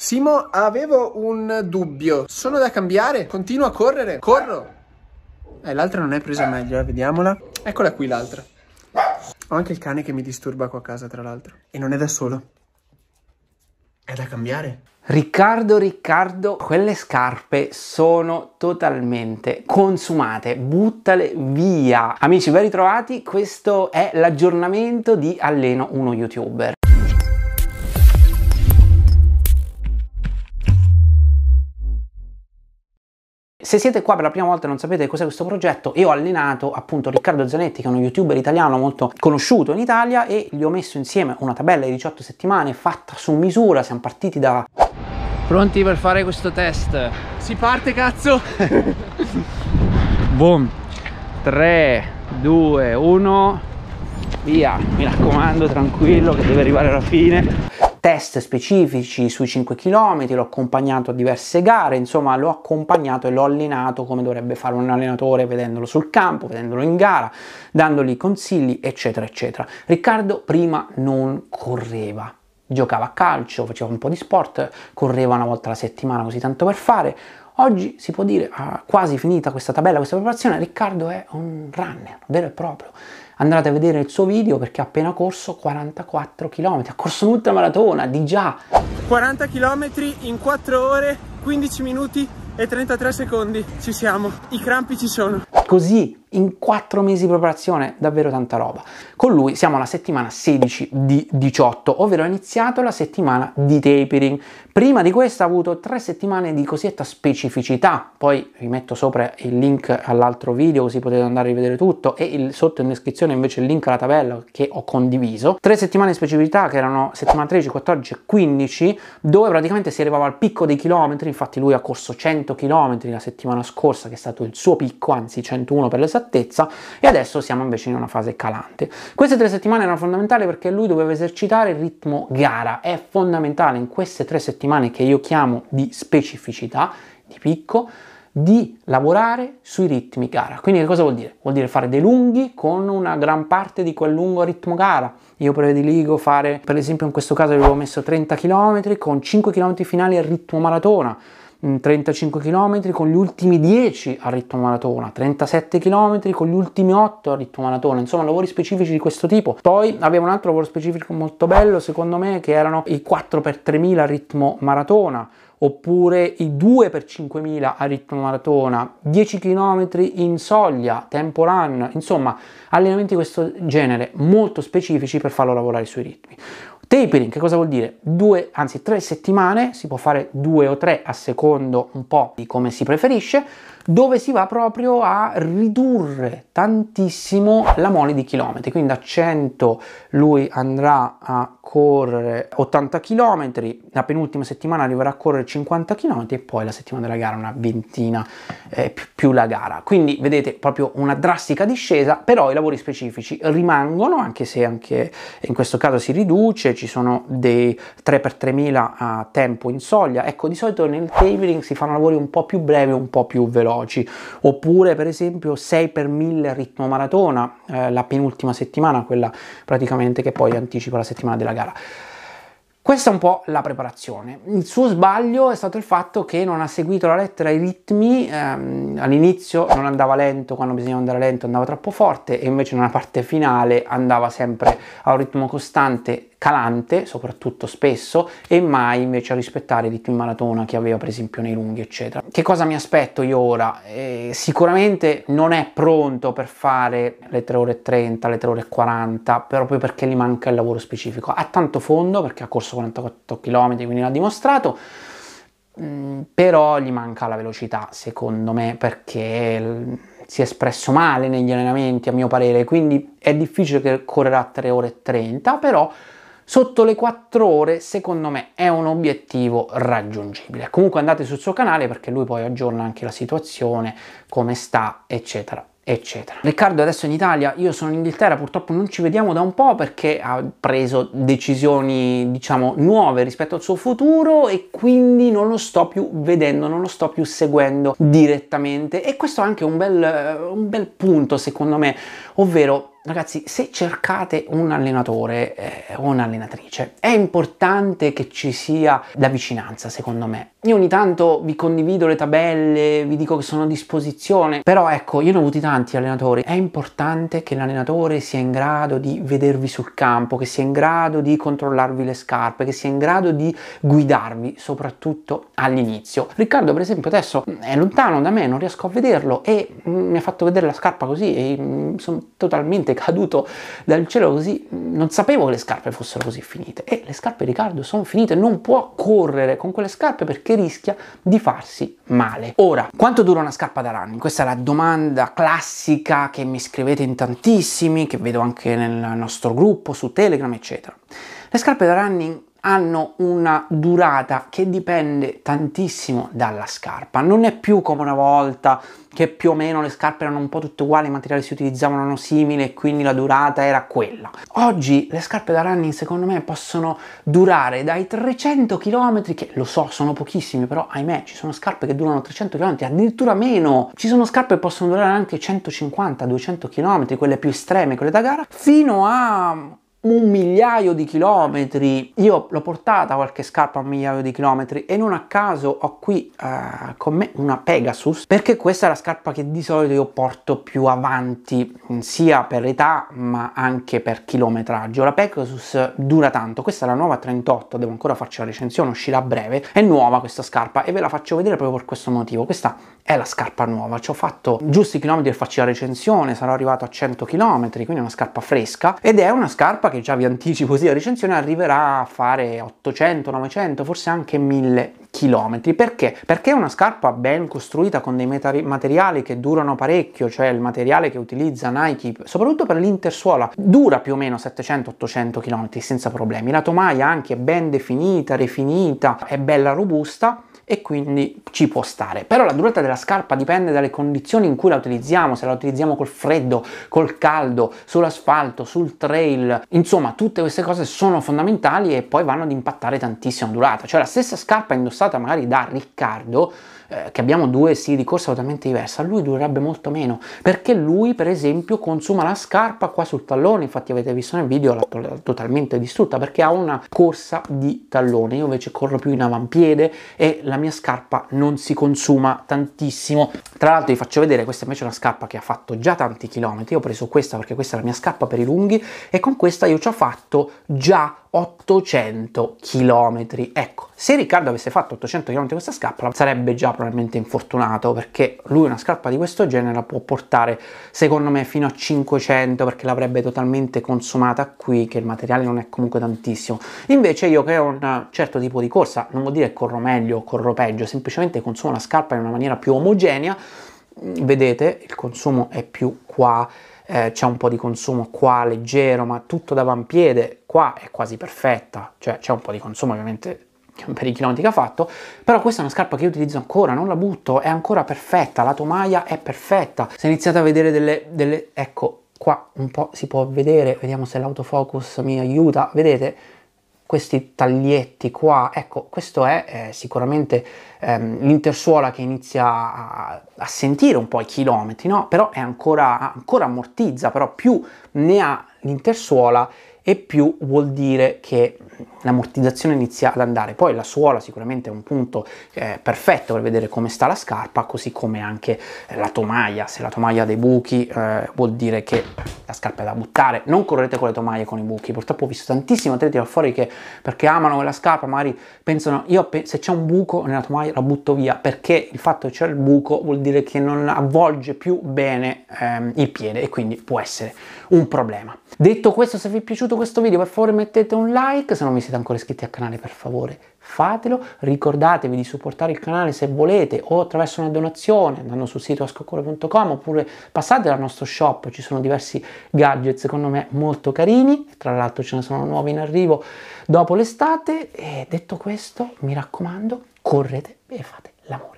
Simo, avevo un dubbio. Sono da cambiare? Continuo a correre. Corro. Eh, l'altra non è presa meglio, eh. Vediamola. Eccola qui l'altra. Ho anche il cane che mi disturba qua a casa, tra l'altro. E non è da solo. È da cambiare. Riccardo, Riccardo, quelle scarpe sono totalmente consumate, buttale via. Amici, ben ritrovati, questo è l'aggiornamento di Alleno, uno youtuber. se siete qua per la prima volta e non sapete cos'è questo progetto, io ho allenato appunto Riccardo Zanetti, che è uno youtuber italiano molto conosciuto in Italia, e gli ho messo insieme una tabella di 18 settimane fatta su misura. Siamo partiti da. Pronti per fare questo test? Si parte, cazzo! Boom! 3, 2, 1, via! Mi raccomando, tranquillo, che deve arrivare alla fine test specifici sui 5 km, l'ho accompagnato a diverse gare, insomma l'ho accompagnato e l'ho allenato come dovrebbe fare un allenatore vedendolo sul campo, vedendolo in gara, dandogli consigli, eccetera, eccetera. Riccardo prima non correva, giocava a calcio, faceva un po' di sport, correva una volta alla settimana così tanto per fare. Oggi si può dire, quasi finita questa tabella, questa preparazione, Riccardo è un runner vero e proprio. Andate a vedere il suo video perché ha appena corso 44 km, ha corso un'ultra maratona di già. 40 km in 4 ore, 15 minuti e 33 secondi. Ci siamo, i crampi ci sono. Così in 4 mesi di preparazione, davvero tanta roba. Con lui siamo alla settimana 16 di 18, ovvero ha iniziato la settimana di tapering. Prima di questa ha avuto tre settimane di cosiddetta specificità, poi vi metto sopra il link all'altro video così potete andare a rivedere tutto e il, sotto in descrizione invece il link alla tabella che ho condiviso. tre settimane di specificità che erano settimana 13, 14 e 15, dove praticamente si arrivava al picco dei chilometri, infatti lui ha corso 100 km la settimana scorsa che è stato il suo picco, anzi 100 101 per l'esattezza, e adesso siamo invece in una fase calante. Queste tre settimane erano fondamentali perché lui doveva esercitare il ritmo gara, è fondamentale in queste tre settimane che io chiamo di specificità, di picco, di lavorare sui ritmi gara. Quindi che cosa vuol dire? Vuol dire fare dei lunghi con una gran parte di quel lungo ritmo gara. Io prediligo fare, per esempio in questo caso avevo messo 30 km con 5 km finali al ritmo maratona. 35 km con gli ultimi 10 a ritmo maratona, 37 km con gli ultimi 8 a ritmo maratona, insomma lavori specifici di questo tipo. Poi abbiamo un altro lavoro specifico molto bello, secondo me, che erano i 4x3000 a ritmo maratona oppure i 2 x 5000 a ritmo maratona, 10 km in soglia, tempo run, insomma allenamenti di questo genere molto specifici per farlo lavorare sui ritmi. Tapering che cosa vuol dire? Due, anzi tre settimane, si può fare due o tre a secondo un po' di come si preferisce, dove si va proprio a ridurre tantissimo la mole di chilometri, quindi da 100 lui andrà a correre 80 km, la penultima settimana arriverà a correre 50 km e poi la settimana della gara una ventina eh, più la gara. Quindi vedete proprio una drastica discesa, però i lavori specifici rimangono, anche se anche in questo caso si riduce, ci sono dei 3x3000 a tempo in soglia. Ecco, di solito nel tailoring si fanno lavori un po' più brevi, un po' più veloci, oppure per esempio 6x1000 ritmo maratona, eh, la penultima settimana, quella praticamente che poi anticipa la settimana della gara gara. Questa è un po' la preparazione. Il suo sbaglio è stato il fatto che non ha seguito la lettera i ritmi, ehm, all'inizio non andava lento, quando bisognava andare lento andava troppo forte e invece nella parte finale andava sempre a un ritmo costante calante soprattutto spesso e mai invece a rispettare di più in maratona che aveva per esempio nei lunghi eccetera. Che cosa mi aspetto io ora? Eh, sicuramente non è pronto per fare le 3 ore e 30, le 3 ore e 40 proprio perché gli manca il lavoro specifico. Ha tanto fondo perché ha corso 44 km quindi l'ha dimostrato mm, però gli manca la velocità secondo me perché mm, si è espresso male negli allenamenti a mio parere quindi è difficile che correrà 3 ore e 30 però Sotto le 4 ore secondo me è un obiettivo raggiungibile. Comunque andate sul suo canale perché lui poi aggiorna anche la situazione, come sta, eccetera. Eccetera. Riccardo adesso in Italia, io sono in Inghilterra, purtroppo non ci vediamo da un po' perché ha preso decisioni, diciamo, nuove rispetto al suo futuro e quindi non lo sto più vedendo, non lo sto più seguendo direttamente e questo è anche un bel, un bel punto secondo me, ovvero Ragazzi, se cercate un allenatore eh, o un'allenatrice, è importante che ci sia la vicinanza, secondo me. Io ogni tanto vi condivido le tabelle, vi dico che sono a disposizione, però ecco, io ne ho avuti tanti allenatori. È importante che l'allenatore sia in grado di vedervi sul campo, che sia in grado di controllarvi le scarpe, che sia in grado di guidarvi, soprattutto all'inizio. Riccardo, per esempio, adesso è lontano da me, non riesco a vederlo e mm, mi ha fatto vedere la scarpa così e mm, sono totalmente caduto dal cielo così, non sapevo che le scarpe fossero così finite. E le scarpe di Riccardo sono finite, non può correre con quelle scarpe perché rischia di farsi male. Ora, quanto dura una scarpa da running? Questa è la domanda classica che mi scrivete in tantissimi, che vedo anche nel nostro gruppo, su Telegram, eccetera. Le scarpe da running hanno una durata che dipende tantissimo dalla scarpa. Non è più come una volta che più o meno le scarpe erano un po' tutte uguali, i materiali si utilizzavano simili e quindi la durata era quella. Oggi le scarpe da running secondo me possono durare dai 300 km, che lo so sono pochissimi, però ahimè ci sono scarpe che durano 300 km, addirittura meno. Ci sono scarpe che possono durare anche 150-200 km, quelle più estreme, quelle da gara, fino a un migliaio di chilometri. Io l'ho portata qualche scarpa a un migliaio di chilometri e non a caso ho qui uh, con me una Pegasus perché questa è la scarpa che di solito io porto più avanti sia per età ma anche per chilometraggio. La Pegasus dura tanto, questa è la nuova 38, devo ancora farci la recensione, uscirà a breve. È nuova questa scarpa e ve la faccio vedere proprio per questo motivo. Questa è la scarpa nuova, ci ho fatto giusti chilometri per farci la recensione, sarò arrivato a 100 chilometri, quindi è una scarpa fresca ed è una scarpa K, che già vi anticipo così la recensione, arriverà a fare 800, 900, forse anche 1000 km. Perché? Perché è una scarpa ben costruita con dei materiali che durano parecchio, cioè il materiale che utilizza Nike, soprattutto per l'intersuola, dura più o meno 700-800 km senza problemi. La tomaia anche è ben definita, rifinita, è bella robusta e quindi ci può stare. Però la durata della scarpa dipende dalle condizioni in cui la utilizziamo, se la utilizziamo col freddo, col caldo, sull'asfalto, sul trail, insomma tutte queste cose sono fondamentali e poi vanno ad impattare tantissimo la durata. Cioè la stessa scarpa indossata magari da Riccardo eh, che abbiamo due stili di corsa totalmente diversi, a lui durerebbe molto meno, perché lui per esempio consuma la scarpa qua sul tallone, infatti avete visto nel video l'ha totalmente distrutta perché ha una corsa di tallone, io invece corro più in avampiede e la mia scarpa non si consuma tantissimo. Tra l'altro vi faccio vedere, questa invece è una scarpa che ha fatto già tanti chilometri, io ho preso questa perché questa è la mia scarpa per i lunghi e con questa io ci ho fatto già 800 km. Ecco, se Riccardo avesse fatto 800 km questa scarpa, sarebbe già probabilmente infortunato perché lui una scarpa di questo genere la può portare secondo me fino a 500 perché l'avrebbe totalmente consumata qui che il materiale non è comunque tantissimo. Invece io che ho un certo tipo di corsa, non vuol dire corro meglio o corro peggio, semplicemente consumo la scarpa in una maniera più omogenea. Vedete, il consumo è più qua eh, c'è un po' di consumo qua leggero, ma tutto d'avampiede, qua è quasi perfetta, cioè c'è un po' di consumo ovviamente per i chilometri che ha fatto, però questa è una scarpa che io utilizzo ancora, non la butto, è ancora perfetta, la tomaia è perfetta. Se iniziate a vedere delle, delle ecco, qua un po' si può vedere, vediamo se l'autofocus mi aiuta, vedete? questi taglietti qua, ecco questo è eh, sicuramente ehm, l'intersuola che inizia a, a, sentire un po' i chilometri, no? però è ancora, ancora ammortizza, però più ne ha l'intersuola e più vuol dire che l'ammortizzazione inizia ad andare. Poi la suola sicuramente è un punto eh, perfetto per vedere come sta la scarpa, così come anche la tomaia. Se la tomaia ha dei buchi eh, vuol dire che la scarpa è da buttare. Non correte con le tomaie con i buchi. Purtroppo ho visto tantissimi atleti là fuori che perché amano quella scarpa magari pensano io se c'è un buco nella tomaia la butto via perché il fatto che c'è il buco vuol dire che non avvolge più bene ehm, il piede e quindi può essere un problema. Detto questo se vi è piaciuto questo video per favore mettete un like, se non vi siete ancora iscritti al canale per favore fatelo, ricordatevi di supportare il canale se volete o attraverso una donazione andando sul sito ascocore.com oppure passate dal nostro shop, ci sono diversi gadget secondo me molto carini, tra l'altro ce ne sono nuovi in arrivo dopo l'estate e detto questo mi raccomando correte e fate l'amore.